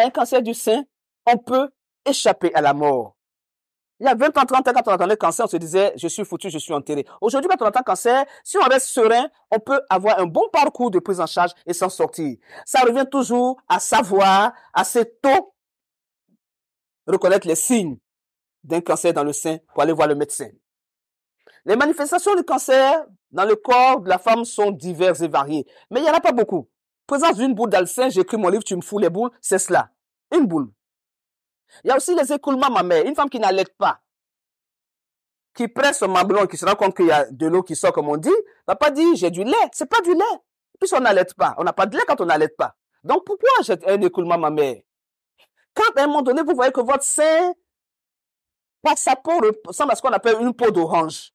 un cancer du sein, on peut échapper à la mort. Il y a 20 ans, 30 ans, quand on entendait cancer, on se disait, je suis foutu, je suis enterré. Aujourd'hui, quand on entend cancer, si on reste serein, on peut avoir un bon parcours de prise en charge et s'en sortir. Ça revient toujours à savoir, assez tôt, reconnaître les signes d'un cancer dans le sein pour aller voir le médecin. Les manifestations du cancer dans le corps de la femme sont diverses et variées, mais il n'y en a pas beaucoup présence d'une boule d'alcin, j'écris mon livre, tu me fous les boules, c'est cela. Une boule. Il y a aussi les écoulements, ma mère, une femme qui n'allait pas, qui presse son mamelon, qui se rend compte qu'il y a de l'eau qui sort, comme on dit, va pas dire j'ai du lait. C'est pas du lait. Puisqu'on n'allait pas. On n'a pas de lait quand on n'allait pas. Donc pourquoi j'ai un écoulement, ma mère? Quand à un moment donné, vous voyez que votre sein passe sa peau ressemble à ce qu'on appelle une peau d'orange.